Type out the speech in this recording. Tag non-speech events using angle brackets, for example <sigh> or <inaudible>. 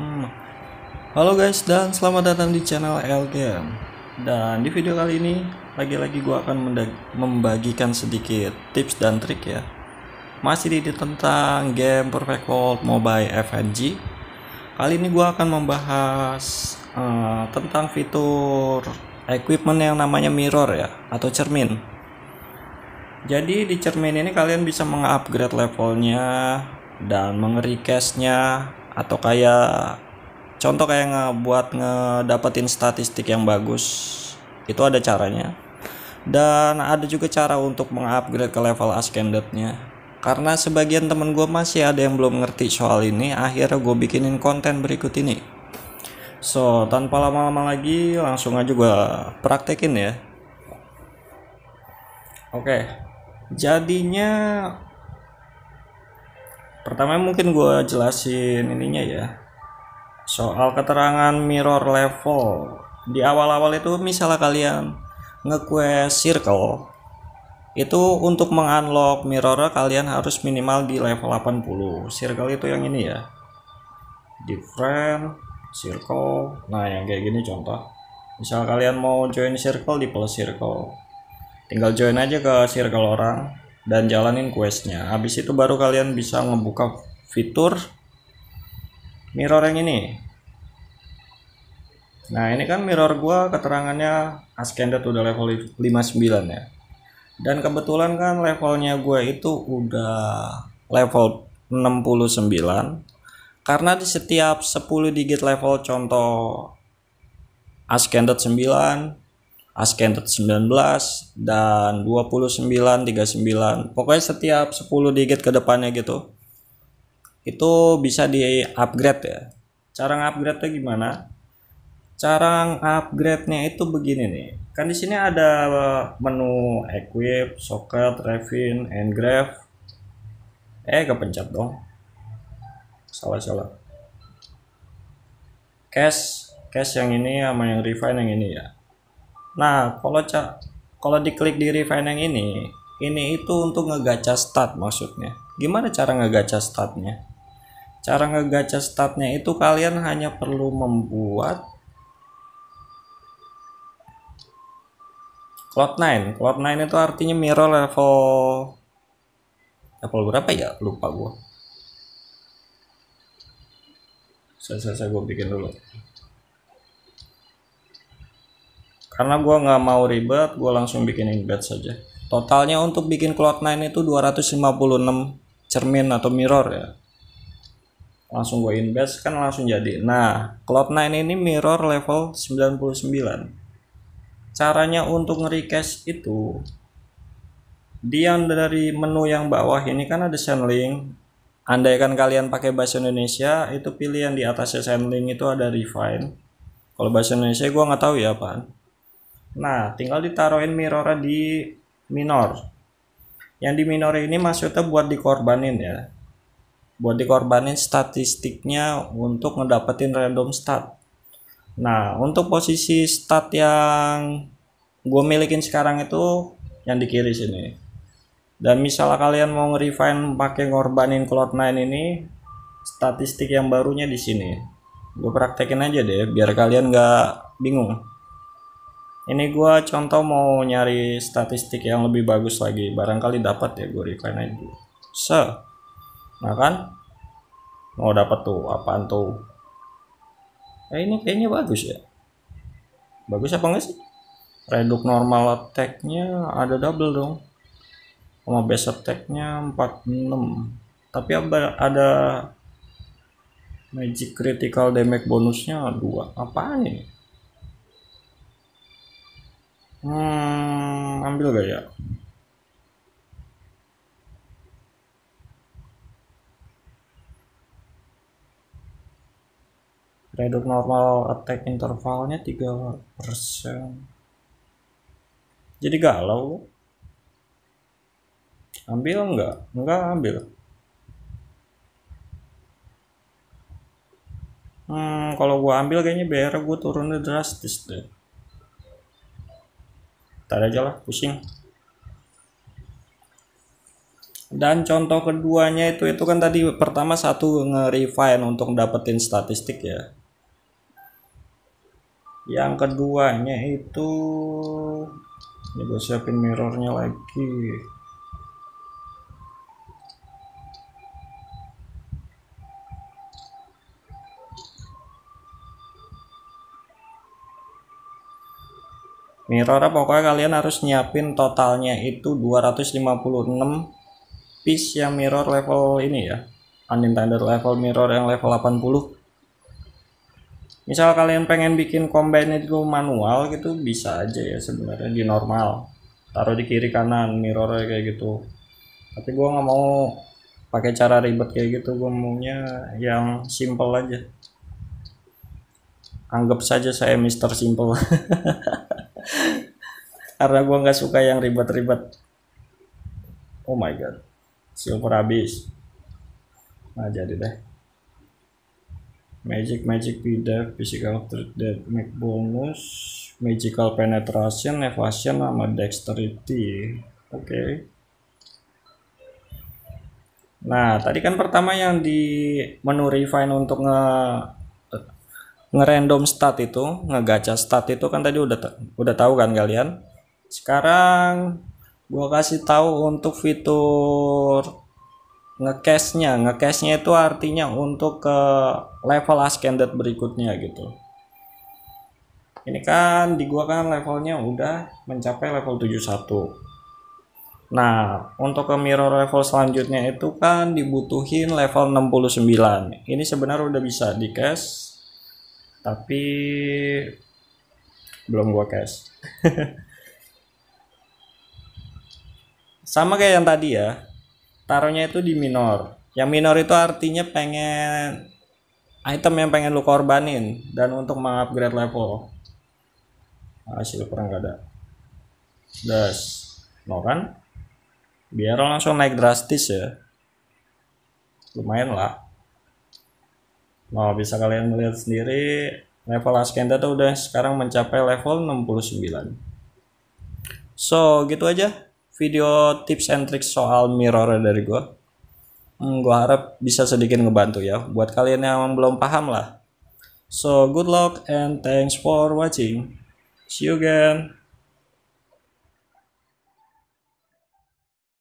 Hmm. Halo guys dan selamat datang di channel LGM Dan di video kali ini lagi-lagi gue akan membagikan sedikit tips dan trik ya Masih di tentang game Perfect World Mobile FNG Kali ini gue akan membahas uh, tentang fitur equipment yang namanya mirror ya atau cermin jadi di cermin ini kalian bisa mengupgrade levelnya dan mengeri atau kayak contoh kayak ngebuat ngedapetin statistik yang bagus itu ada caranya dan ada juga cara untuk mengupgrade ke level ascendednya karena sebagian temen gue masih ada yang belum ngerti soal ini akhirnya gue bikinin konten berikut ini so tanpa lama-lama lagi langsung aja gue praktekin ya oke okay. jadinya pertama mungkin gue jelasin ininya ya soal keterangan mirror level di awal-awal itu misalnya kalian ngequest circle itu untuk mengunlock mirror kalian harus minimal di level 80 circle itu yang ini ya different circle nah yang kayak gini contoh misal kalian mau join circle di plus circle tinggal join aja ke circle orang dan jalanin questnya habis itu baru kalian bisa membuka fitur mirror yang ini nah ini kan mirror gua keterangannya ascended udah level 59 ya dan kebetulan kan levelnya gue itu udah level 69 karena di setiap 10 digit level contoh ascended 9 Asken 19 dan 29 39 pokoknya setiap 10 digit ke depannya gitu itu bisa di upgrade ya cara upgrade nya gimana cara upgrade nya itu begini nih kan di sini ada menu equip socket refine engrave eh kepencet dong salah salah cash cash yang ini sama yang refine yang ini ya Nah, kalau cak kalau diklik di yang ini, ini itu untuk ngegacha stat maksudnya. Gimana cara ngegacha statnya? Cara ngegacha statnya itu kalian hanya perlu membuat Cloud9. Cloud9 itu artinya mirror level level berapa ya? Lupa gua. Saya saya, saya gua bikin dulu. karena gue nggak mau ribet gue langsung bikin embed saja totalnya untuk bikin cloud9 itu 256 cermin atau mirror ya langsung gue invest kan langsung jadi nah cloud9 ini mirror level 99 caranya untuk nge itu di yang dari menu yang bawah ini kan ada send link andaikan kalian pakai bahasa Indonesia itu pilih yang di atasnya link itu ada refine kalau bahasa Indonesia gue nggak tahu ya apaan Nah, tinggal ditaruhin mirrornya di minor. Yang di minor ini maksudnya buat dikorbanin ya. Buat dikorbanin statistiknya untuk ngedapetin random stat. Nah, untuk posisi stat yang gue milikin sekarang itu yang di kiri sini. Dan misalnya kalian mau nge-refine pakai ngorbanin Cloud9 ini, statistik yang barunya di sini. Gue praktekin aja deh, biar kalian nggak bingung ini gue contoh mau nyari statistik yang lebih bagus lagi barangkali dapat ya gue recline aja se nah kan mau oh, dapat tuh apaan tuh eh ini kayaknya bagus ya bagus apa enggak sih reduk normal attack-nya ada double dong sama base nya 46 tapi ada magic critical damage bonusnya dua apaan ini Hmm, ambil gak ya? Redup normal attack intervalnya 3%. Jadi galau. Ambil enggak? Enggak ambil. Hmm, kalau gue ambil kayaknya BR gua turunnya drastis deh tar aja lah pusing dan contoh keduanya itu itu kan tadi pertama satu nge-refine untuk dapetin statistik ya yang keduanya itu ini gue siapin mirrornya lagi mirror pokoknya kalian harus nyiapin totalnya itu 256 piece yang mirror level ini ya unintended level mirror yang level 80 misal kalian pengen bikin combine itu manual gitu bisa aja ya sebenarnya di normal taruh di kiri kanan mirror kayak gitu tapi gue nggak mau pakai cara ribet kayak gitu gue maunya yang simple aja anggap saja saya Mister Simple <laughs> karena gue nggak suka yang ribet-ribet oh my god silver habis nah jadi deh magic magic bidar physical threat dead make bonus magical penetration evasion sama dexterity oke okay. nah tadi kan pertama yang di menu refine untuk nge ngerandom stat itu, ngegacha stat itu kan tadi udah udah tahu kan kalian. Sekarang gua kasih tahu untuk fitur ngecashnya ngecashnya itu artinya untuk ke level ascended berikutnya gitu ini kan di gua kan levelnya udah mencapai level 71 nah untuk ke mirror level selanjutnya itu kan dibutuhin level 69 ini sebenarnya udah bisa di cash tapi belum gua cash sama kayak yang tadi ya taruhnya itu di minor yang minor itu artinya pengen item yang pengen lu korbanin dan untuk mengupgrade level ah, hasil perang gak ada das no kan biar langsung naik drastis ya lumayan lah Nah, bisa kalian melihat sendiri level Askenda tuh udah sekarang mencapai level 69. So, gitu aja video tips and tricks soal mirror dari gua. Hmm, gua harap bisa sedikit ngebantu ya buat kalian yang belum paham lah. So, good luck and thanks for watching. See you again.